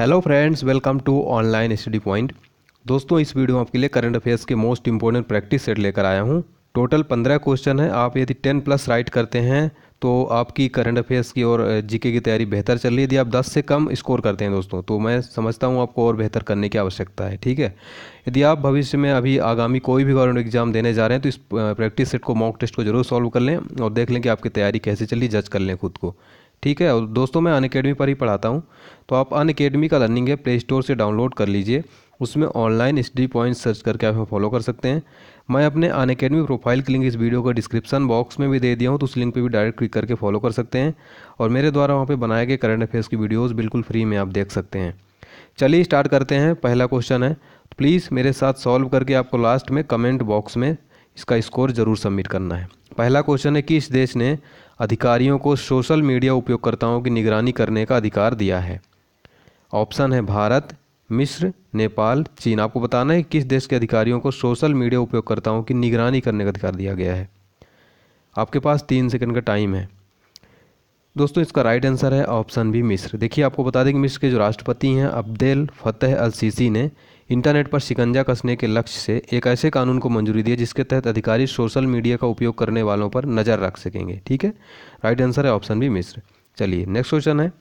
hello friends welcome to online study point दोस्तों इस video में आपके लिए करंट अफेयर्स के मोस्ट इंपॉर्टेंट प्रैक्टिस सेट लेकर आया हूँ टोटल पंद्रह क्वेश्चन है आप यदि टेन प्लस राइट करते हैं तो आपकी करंट अफेयर्स की और जीके की तैयारी बेहतर चल रही है यदि आप दस से कम स्कोर करते हैं दोस्तों तो मैं समझता हूँ आपको और बेहतर करने की आवश्यकता है ठीक है यदि आप भविष्य में अभी आगामी कोई भी गवर्नमेंट एग्जाम देने जा रहे हैं तो इस प्रैक्टिस सेट को मॉक टेस्ट को जरूर सॉल्व कर लें और देख लें कि आपकी तैयारी कैसे चल रही जज कर लें खुद को ठीक है और दोस्तों मैं अन अकेडमी पर ही पढ़ाता हूँ तो आप अन अकेडमी का लर्निंग है प्ले स्टोर से डाउनलोड कर लीजिए उसमें ऑनलाइन स्टडी पॉइंट सर्च करके आप फॉलो कर सकते हैं मैं अपने अन अकेडमी प्रोफाइल की लिंक इस वीडियो का डिस्क्रिप्शन बॉक्स में भी दे दिया हूँ तो उस लिंक पर भी डायरेक्ट क्लिक करके फॉलो कर सकते हैं और मेरे द्वारा वहाँ पर बनाए गए करंट अफेयर्स की वीडियोज़ बिल्कुल फ्री में आप देख सकते हैं चलिए स्टार्ट करते हैं पहला क्वेश्चन है प्लीज़ मेरे साथ सॉल्व करके आपको लास्ट में कमेंट बॉक्स में इसका स्कोर ज़रूर सबमिट करना है पहला क्वेश्चन है इस देश ने अधिकारियों को सोशल मीडिया उपयोगकर्ताओं की निगरानी करने का अधिकार दिया है ऑप्शन है भारत मिस्र नेपाल चीन आपको बताना है किस देश के अधिकारियों को सोशल मीडिया उपयोगकर्ताओं की निगरानी करने का अधिकार दिया गया है आपके पास तीन सेकंड का टाइम है दोस्तों इसका राइट आंसर है ऑप्शन बी मिस्र देखिए आपको बता दें कि मिस्र के जो राष्ट्रपति हैं अब्देल फतेह अल सीसी ने इंटरनेट पर शिकंजा कसने के लक्ष्य से एक ऐसे कानून को मंजूरी दी है जिसके तहत अधिकारी सोशल मीडिया का उपयोग करने वालों पर नज़र रख सकेंगे ठीक है राइट आंसर है ऑप्शन बी मिस्र चलिए नेक्स्ट क्वेश्चन है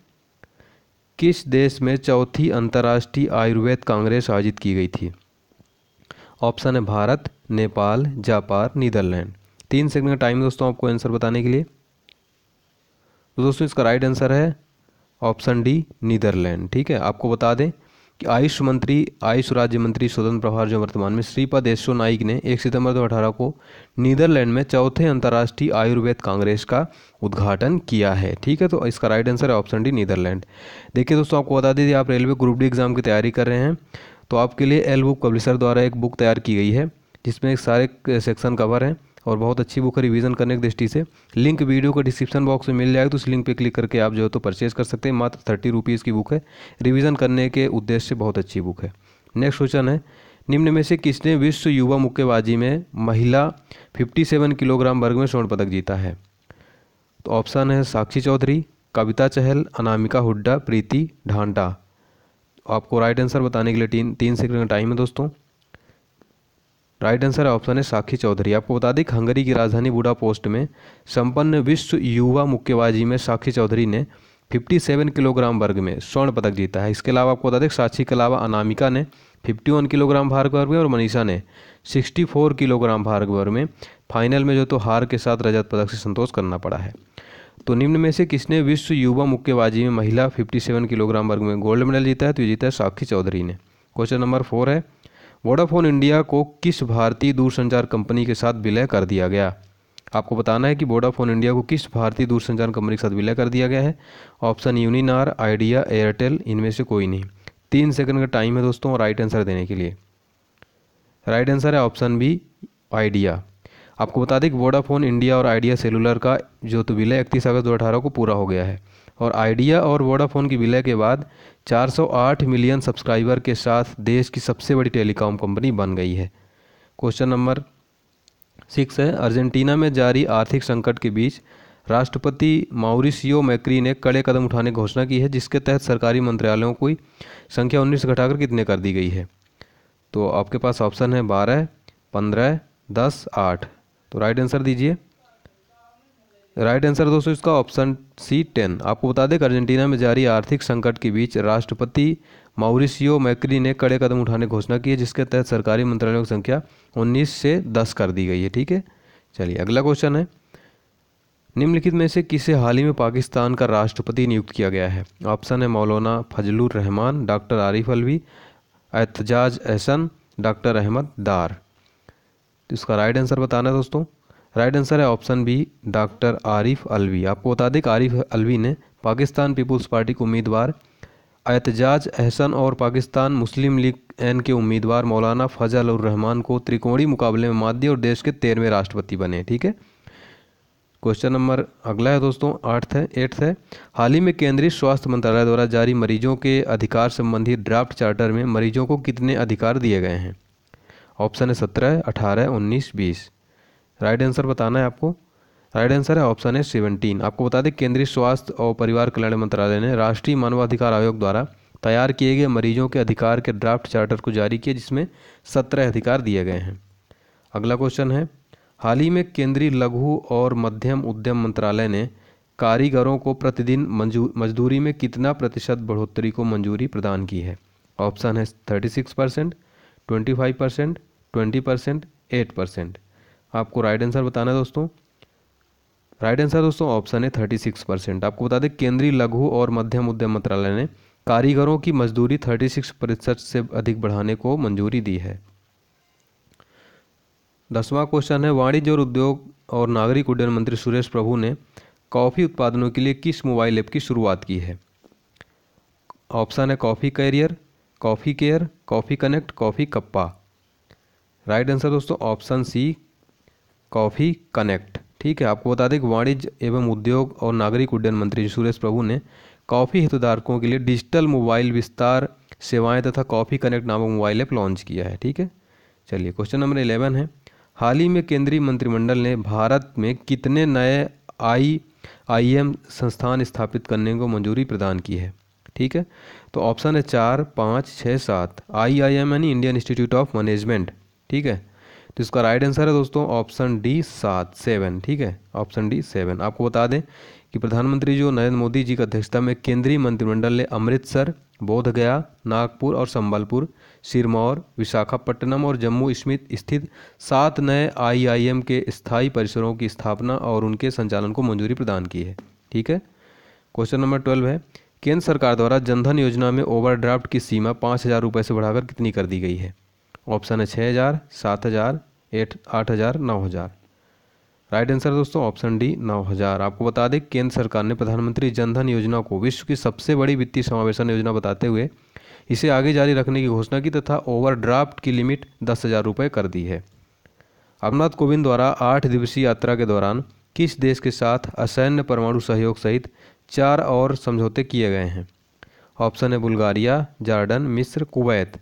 किस देश में चौथी अंतर्राष्ट्रीय आयुर्वेद कांग्रेस आयोजित की गई थी ऑप्शन है भारत नेपाल जापान नीदरलैंड तीन सेकंड का टाइम दोस्तों आपको आंसर बताने के लिए तो दोस्तों इसका राइट आंसर है ऑप्शन डी नीदरलैंड ठीक है आपको बता दें आयुष मंत्री आयुष राज्य मंत्री स्वतंत्र प्रभार जो वर्तमान में श्रीपद यशो नाइक ने 1 सितंबर 2018 को नीदरलैंड में चौथे अंतर्राष्ट्रीय आयुर्वेद कांग्रेस का उद्घाटन किया है ठीक है तो इसका राइट आंसर है ऑप्शन डी नीदरलैंड देखिए दोस्तों आपको बता दीजिए आप रेलवे ग्रुप डी एग्ज़ाम की तैयारी कर रहे हैं तो आपके लिए एल बुक पब्लिशर द्वारा एक बुक तैयार की गई है जिसमें सारे सेक्शन कवर हैं और बहुत अच्छी बुक है रिविज़न करने की दृष्टि से लिंक वीडियो को डिस्क्रिप्शन बॉक्स में मिल जाएगा तो उस लिंक पर क्लिक करके आप जो है तो परचेज़ कर सकते हैं मात्र थर्टी रुपीज़ की बुक है रिविज़न करने के उद्देश्य से बहुत अच्छी बुक है नेक्स्ट क्वेश्चन है निम्न में से किसने विश्व युवा मुक्केबाजी में महिला 57 किलोग्राम वर्ग में स्वर्ण पदक जीता है तो ऑप्शन है साक्षी चौधरी कविता चहल अनामिका हुड्डा प्रीति ढांडा आपको राइट आंसर बताने के लिए तीन तीन सेकंड का टाइम है दोस्तों राइट आंसर है ऑप्शन है साक्षी चौधरी आपको बता दें कि हंगरी की राजधानी बुडापोस्ट में संपन्न विश्व युवा मुक्केबाजी में साक्षी चौधरी ने 57 किलोग्राम वर्ग में स्वर्ण पदक जीता है इसके अलावा आपको बता दें साक्षी के अलावा अनामिका ने 51 किलोग्राम भार वर्ग में और मनीषा ने 64 किलोग्राम भार वर्ग में फाइनल में जो तो हार के साथ रजत पदक से संतोष करना पड़ा है तो निम्न में से किसने विश्व युवा मुक्केबाजी में महिला 57 किलोग्राम वर्ग में गोल्ड मेडल जीता है तो ये जीता है साक्षी चौधरी ने क्वेश्चन नंबर फोर है वोडाफोन इंडिया को किस भारतीय दूरसंचार कंपनी के साथ विलय कर दिया गया आपको बताना है कि वोडाफोन इंडिया को किस भारतीय दूरसंचार कंपनी के साथ विलय कर दिया गया है ऑप्शन यूनिनार आइडिया एयरटेल इनमें से कोई नहीं तीन सेकंड का टाइम है दोस्तों राइट आंसर देने के लिए राइट आंसर है ऑप्शन बी आइडिया आपको बता दें कि वोडाफोन इंडिया और आइडिया सेलुलर का जो तो विलय इकतीस अगस्त दो को पूरा हो गया है और आइडिया और वोडाफोन की विलय के बाद 408 मिलियन सब्सक्राइबर के साथ देश की सबसे बड़ी टेलीकॉम कंपनी बन गई है क्वेश्चन नंबर सिक्स है अर्जेंटीना में जारी आर्थिक संकट के बीच राष्ट्रपति माउरिसियो मैक्री ने कड़े कदम उठाने की घोषणा की है जिसके तहत सरकारी मंत्रालयों की संख्या उन्नीस घटाकर कितने कर दी गई है तो आपके पास ऑप्शन है बारह पंद्रह दस आठ तो राइट आंसर दीजिए राइट आंसर दोस्तों इसका ऑप्शन सी टेन आपको बता दें कि अर्जेंटीना में जारी आर्थिक संकट के बीच राष्ट्रपति माउरिसियो मैक्री ने कड़े कदम उठाने की घोषणा की है जिसके तहत सरकारी मंत्रालयों की संख्या 19 से 10 कर दी गई है ठीक है चलिए अगला क्वेश्चन है निम्नलिखित में से किसे हाल ही में पाकिस्तान का राष्ट्रपति नियुक्त किया गया है ऑप्शन है मौलाना फजलुर रहमान डॉक्टर आरिफ अलवी एतजाज एहसन डॉक्टर अहमद दार इसका राइट आंसर बताना है दोस्तों राइट आंसर है option B doctor Arif Alvi आपको बता दें कि आरिफ अलवी ने पाकिस्तान पीपुल्स पार्टी के उम्मीदवार एतजाज अहसन और पाकिस्तान मुस्लिम लीग एन के उम्मीदवार मौलाना फजल और रहमान को त्रिकोणी मुकाबले में मात दिया और देश के तेरहवें राष्ट्रपति बने ठीक है क्वेश्चन नंबर अगला है दोस्तों आठ है एट्थ है हाल ही में केंद्रीय स्वास्थ्य मंत्रालय द्वारा जारी मरीजों के अधिकार संबंधी ड्राफ्ट चार्टर में मरीजों को कितने अधिकार दिए गए हैं ऑप्शन है सत्रह अठारह उन्नीस बीस राइट आंसर बताना है आपको राइट आंसर है ऑप्शन है सेवनटीन आपको बता दें केंद्रीय स्वास्थ्य और परिवार कल्याण मंत्रालय ने राष्ट्रीय मानवाधिकार आयोग द्वारा तैयार किए गए मरीजों के अधिकार के ड्राफ्ट चार्टर को जारी किया जिसमें सत्रह अधिकार दिए गए हैं अगला क्वेश्चन है हाल ही में केंद्रीय लघु और मध्यम उद्यम मंत्रालय ने कारीगरों को प्रतिदिन मजदूरी में कितना प्रतिशत बढ़ोतरी को मंजूरी प्रदान की है ऑप्शन है thirty six percent twenty five percent twenty percent eight percent आपको राइट आंसर बताना है दोस्तों राइट आंसर दोस्तों ऑप्शन है थर्टी सिक्स परसेंट आपको बता दें केंद्रीय लघु और मध्यम उद्यम मंत्रालय ने कारीगरों की मजदूरी थर्टी सिक्स प्रतिशत से अधिक बढ़ाने को मंजूरी दी है दसवां क्वेश्चन है वाणिज्य और उद्योग और नागरिक उड्डयन मंत्री सुरेश प्रभु ने कॉफ़ी उत्पादनों के लिए किस मोबाइल ऐप की शुरुआत की है ऑप्शन है coffee carrier coffee care coffee connect coffee cuppa right answer दोस्तों ऑप्शन सी कॉफ़ी कनेक्ट ठीक है आपको बता दें कि वाणिज्य एवं उद्योग और नागरिक उड्डयन मंत्री सुरेश प्रभु ने कॉफ़ी हितधारकों के लिए डिजिटल मोबाइल विस्तार सेवाएं तथा कॉफ़ी कनेक्ट नामक मोबाइल ऐप लॉन्च किया है ठीक है चलिए क्वेश्चन नंबर इलेवन है हाल ही में केंद्रीय मंत्रिमंडल ने भारत में कितने नए आई आई एम संस्थान स्थापित करने को मंजूरी प्रदान की है ठीक है तो ऑप्शन है चार पाँच छः सात आई आई एम यानी इंडियन इंस्टीट्यूट ऑफ मैनेजमेंट ठीक है तो इसका राइट आंसर है दोस्तों ऑप्शन डी सात सेवन ठीक है ऑप्शन डी सेवन आपको बता दें कि प्रधानमंत्री जो नरेंद्र मोदी जी की अध्यक्षता में केंद्रीय मंत्रिमंडल ने अमृतसर बोधगया नागपुर और संबलपुर सिरमौर विशाखापट्टनम और जम्मू स्मित स्थित सात नए आईआईएम के स्थायी परिसरों की स्थापना और उनके संचालन को मंजूरी प्रदान की है ठीक है क्वेश्चन नंबर ट्वेल्व है केंद्र सरकार द्वारा जनधन योजना में ओवरड्राफ्ट की सीमा पाँच हज़ार रुपये से बढ़ाकर कितनी कर दी गई है ऑप्शन है छः हज़ार सात हज़ार एट आठ हज़ार नौ हज़ार राइट आंसर दोस्तों ऑप्शन डी नौ हज़ार आपको बता दें केंद्र सरकार ने प्रधानमंत्री जनधन योजना को विश्व की सबसे बड़ी वित्तीय समावेशन योजना बताते हुए इसे आगे जारी रखने की घोषणा की तथा ओवरड्राफ्ट की लिमिट दस हज़ार रुपये कर दी है रामनाथ कोविंद द्वारा आठ दिवसीय यात्रा के दौरान किस देश के साथ असैन्य परमाणु सहयोग सहित चार और समझौते किए गए हैं ऑप्शन है बुल्गारिया जार्डन मिस्र कुवैत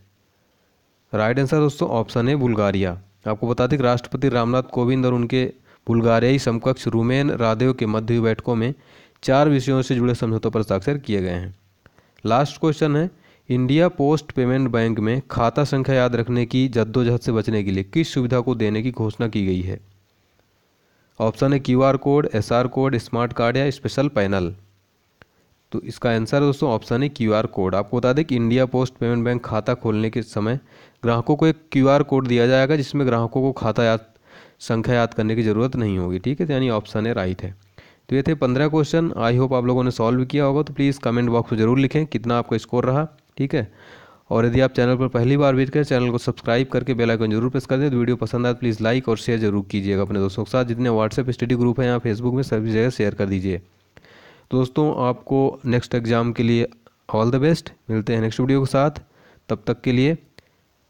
राइट आंसर दोस्तों ऑप्शन है बुल्गारिया आपको बता दें कि राष्ट्रपति रामनाथ कोविंद और उनके बुल्गारियाई समकक्ष रूमेन रादेव के मध्य हुई बैठकों में चार विषयों से जुड़े समझौतों पर हस्ताक्षर किए गए हैं लास्ट क्वेश्चन है इंडिया पोस्ट पेमेंट बैंक में खाता संख्या याद रखने की जद्दोजहद से बचने के लिए किस सुविधा को देने की घोषणा की गई है ऑप्शन है QR code SR code smart card या स्पेशल पैनल तो इसका आंसर दोस्तों ऑप्शन है आर कोड आपको बता दें कि इंडिया पोस्ट पेमेंट बैंक खाता खोलने के समय ग्राहकों को एक आर कोड दिया जाएगा जिसमें ग्राहकों को खाता याद संख्या याद करने की ज़रूरत नहीं होगी ठीक है तो यानी ऑप्शन है राइट है तो ये थे पंद्रह क्वेश्चन आई होप आप लोगों ने सॉल्व किया होगा तो प्लीज़ कमेंट बॉक्स में ज़रूर लिखें कितना आपका स्कोर रहा ठीक है और यदि आप चैनल पर पहली बार विजिट करें चैनल को सब्सक्राइब करके बेल आइकन जरूर प्रेस कर दें तो वीडियो पसंद आए तो प्लीज़ लाइक और शेयर जरूर कीजिएगा अपने दोस्तों के साथ जितने व्हाट्सएप स्टडी ग्रुप हैं यहाँ फेसबुक में सभी जगह शेयर कर दीजिए दोस्तों आपको नेक्स्ट एग्ज़ाम के लिए ऑल द बेस्ट मिलते हैं नेक्स्ट वीडियो के साथ तब तक के लिए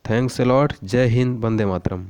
थैंक्स अलॉट जय हिंद वंदे मातरम